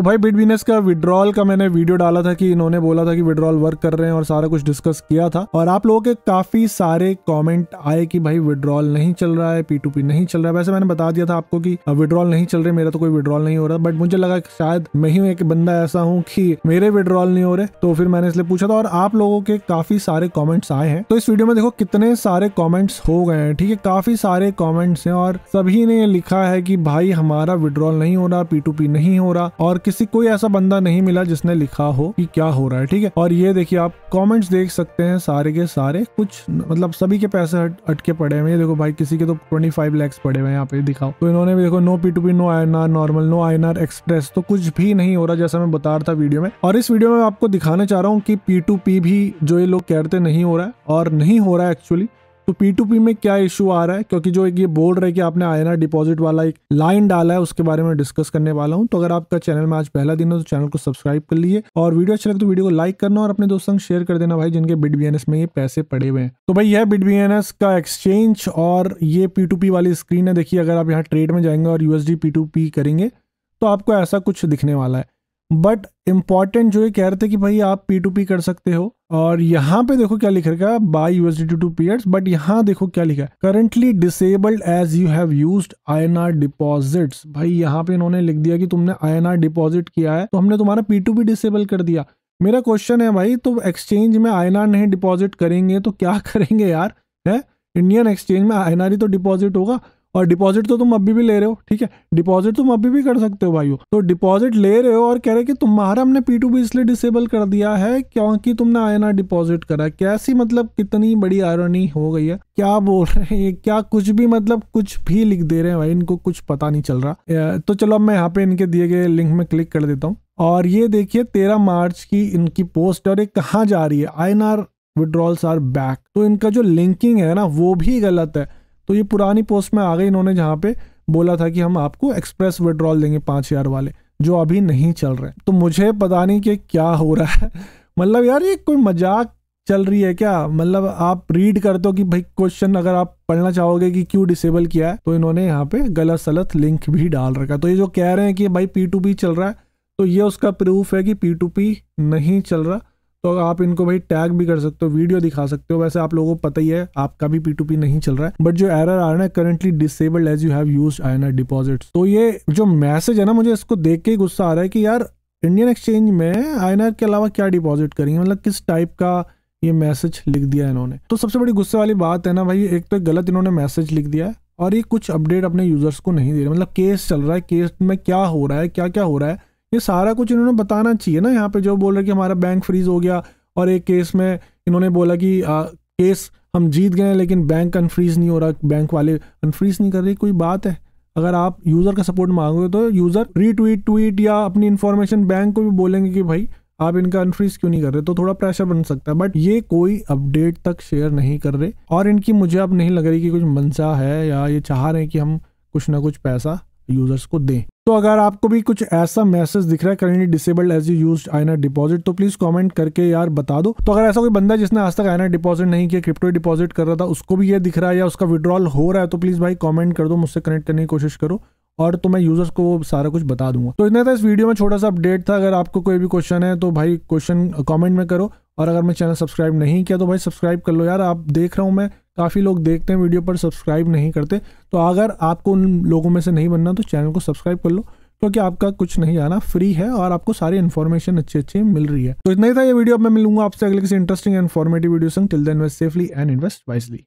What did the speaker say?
तो भाई बिटबिनेस का विड्रॉल का मैंने वीडियो डाला था कि इन्होंने बोला था कि विड्रॉल वर्क कर रहे हैं और सारा कुछ डिस्कस किया था और आप लोगों के काफी सारे कमेंट आए कि भाई विड्रॉल नहीं चल रहा है पी नहीं चल रहा है वैसे मैंने बता दिया था आपको कि विड्रॉल नहीं चल रहे मेरा तो कोई विड्रॉल नहीं हो रहा बट मुझे लगा शायद मैं ही एक बंदा ऐसा हूँ कि मेरे विड्रॉल नहीं हो रहे तो फिर मैंने इसलिए पूछा था और आप लोगों के काफी सारे कॉमेंट्स आए हैं तो इस वीडियो में देखो कितने सारे कॉमेंट्स हो गए हैं ठीक है काफी सारे कॉमेंट्स हैं और सभी ने लिखा है कि भाई हमारा विड्रॉल नहीं हो रहा पी नहीं हो रहा और किसी कोई ऐसा बंदा नहीं मिला जिसने लिखा हो कि क्या हो रहा है ठीक है और ये देखिए आप कमेंट्स देख सकते हैं सारे के सारे कुछ मतलब सभी के पैसे हट, अटके पड़े हुए देखो भाई किसी के तो ट्वेंटी फाइव लैक्स पड़े हुए यहाँ पे दिखाओ तो इन्होंने भी देखो no P to P no I normal no I express तो कुछ भी नहीं हो रहा जैसा मैं बता रहा था वीडियो में और इस वीडियो में आपको दिखाना चाह रहा हूँ कि पी टू पी भी जो ये लोग कहते नहीं हो रहा है और नहीं हो रहा है एक्चुअली तो पी टू पी में क्या इशू आ रहा है क्योंकि जो एक ये बोल रहे कि आपने आई डिपॉजिट वाला एक लाइन डाला है उसके बारे में डिस्कस करने वाला हूँ तो अगर आपका चैनल में आज पहला दिन है तो चैनल को सब्सक्राइब कर लिए और वीडियो अच्छा लगे तो वीडियो को लाइक करना और अपने दोस्तों को शेयर कर देना भाई जिनके बिट में ये पैसे पड़े हुए हैं तो भाई यह बिट का एक्सचेंज और ये पी वाली स्क्रीन है देखिए अगर आप यहाँ ट्रेड में जाएंगे और यूएसडी पी करेंगे तो आपको ऐसा कुछ दिखने वाला है बट इम्पॉर्टेंट जो ये कह रहे थे कि भाई आप पी टू पी कर सकते हो और यहाँ पे देखो क्या लिख रखा है by USD to periods but यहाँ देखो क्या लिखा है currently disabled as you have use I N R deposits भाई यहाँ पे इन्होंने लिख दिया कि तुमने आई एन आर डिपॉजिट किया है तो हमने तुम्हारा पी टू पी डिसेबल कर दिया मेरा क्वेश्चन है भाई तो एक्सचेंज में आई एन आर नहीं डिपॉजिट करेंगे तो क्या करेंगे यार है इंडियन एक्सचेंज में आई एन आर ही तो डिपॉजिट होगा और डिपॉजिट तो तुम अभी भी ले रहे हो ठीक है डिपॉजिट तुम अभी भी कर सकते हो भाइयों तो डिपॉजिट ले रहे हो और कह रहे कि तुम्हारा हमने पी टू इसलिए डिसेबल कर दिया है क्योंकि तुमने आई आर डिपॉजिट करा कैसी मतलब कितनी बड़ी आयरनी हो गई है क्या बोल रहे हैं क्या कुछ भी मतलब कुछ भी लिख दे रहे हैं भाई इनको कुछ पता नहीं चल रहा तो चलो अब मैं यहाँ पे इनके दिए गए लिंक में क्लिक कर देता हूँ और ये देखिए तेरह मार्च की इनकी पोस्ट और ये कहाँ जा रही है I N R withdrawals are back तो इनका जो लिंकिंग है ना वो भी गलत है तो ये पुरानी पोस्ट में आ गई इन्होंने जहाँ पे बोला था कि हम आपको एक्सप्रेस विड्रॉल देंगे पाँच हज़ार वाले जो अभी नहीं चल रहे तो मुझे पता नहीं कि क्या हो रहा है मतलब यार ये कोई मजाक चल रही है क्या मतलब आप रीड करते हो कि भाई क्वेश्चन अगर आप पढ़ना चाहोगे कि क्यों डिसेबल किया है तो इन्होंने यहाँ पे गलत सलत लिंक भी डाल रखा तो ये जो कह रहे हैं कि भाई पी चल रहा है तो ये उसका प्रूफ है कि पी नहीं चल रहा तो आप इनको भाई टैग भी कर सकते हो वीडियो दिखा सकते हो वैसे आप लोगों को पता ही है आपका भी पी नहीं चल रहा है बट जो एरर आ रहा है currently disabled as you have use I N deposit तो ये जो मैसेज है ना मुझे इसको देख के गुस्सा आ रहा है कि यार इंडियन एक्सचेंज में आई के अलावा क्या डिपॉजिट करेंगे मतलब किस टाइप का ये मैसेज लिख दिया इन्होंने तो सबसे बड़ी गुस्से वाली बात है ना भाई एक तो एक गलत इन्होंने मैसेज लिख दिया है और ये कुछ अपडेट अपने यूजर्स को नहीं दे रहे मतलब केस चल रहा है केस में क्या हो रहा है क्या क्या हो रहा है ये सारा कुछ इन्होंने बताना चाहिए ना यहाँ पे जो बोल रहे कि हमारा बैंक फ्रीज हो गया और एक केस में इन्होंने बोला कि आ, केस हम जीत गए लेकिन बैंक अनफ्रीज नहीं हो रहा बैंक वाले अनफ्रीज नहीं कर रही कोई बात है अगर आप यूज़र का सपोर्ट मांगोगे तो यूज़र रीट्वीट ट्वीट या अपनी इन्फॉर्मेशन बैंक को भी बोलेंगे कि भाई आप इनका अनफ्रीज क्यों नहीं कर रहे तो थोड़ा प्रेशर बन सकता है बट ये कोई अपडेट तक शेयर नहीं कर रहे और इनकी मुझे अब नहीं लग रही कि कुछ मंशा है या ये चाह रहे हैं कि हम कुछ ना कुछ पैसा यूजर्स को दें तो अगर आपको भी कुछ ऐसा मैसेज दिख रहा है currently disabled as you use INR deposit तो प्लीज कमेंट करके यार बता दो तो अगर ऐसा कोई बंदा जिसने आज तक आइना डिपॉजिट नहीं किया क्रिप्टो डिपॉजिट कर रहा था उसको भी ये दिख रहा है या उसका विड्रॉल हो रहा है तो प्लीज भाई कॉमेंट कर दो मुझसे कनेक्ट करने की कोशिश करो और तो मैं यूजर्स को सारा कुछ बता दूंगा तो इतना था इस वीडियो में छोटा सा अपडेट था अगर आपको कोई भी क्वेश्चन है तो भाई क्वेश्चन कॉमेंट में करो और अगर मैं चैनल सब्सक्राइब नहीं किया तो भाई सब्सक्राइब कर लो यार आप देख रहा हूँ मैं काफ़ी लोग देखते हैं वीडियो पर सब्सक्राइब नहीं करते तो अगर आपको उन लोगों में से नहीं बनना तो चैनल को सब्सक्राइब कर लो क्योंकि आपका कुछ नहीं आना फ्री है और आपको सारी इन्फॉर्मेशन अच्छी अच्छी मिल रही है तो इतना ही था ये वीडियो मैं मिलूंगा आपसे अगले किसी इंटरेस्टिंग एंड फॉर्मेटिव वीडियो संग till then invest safely and invest wisely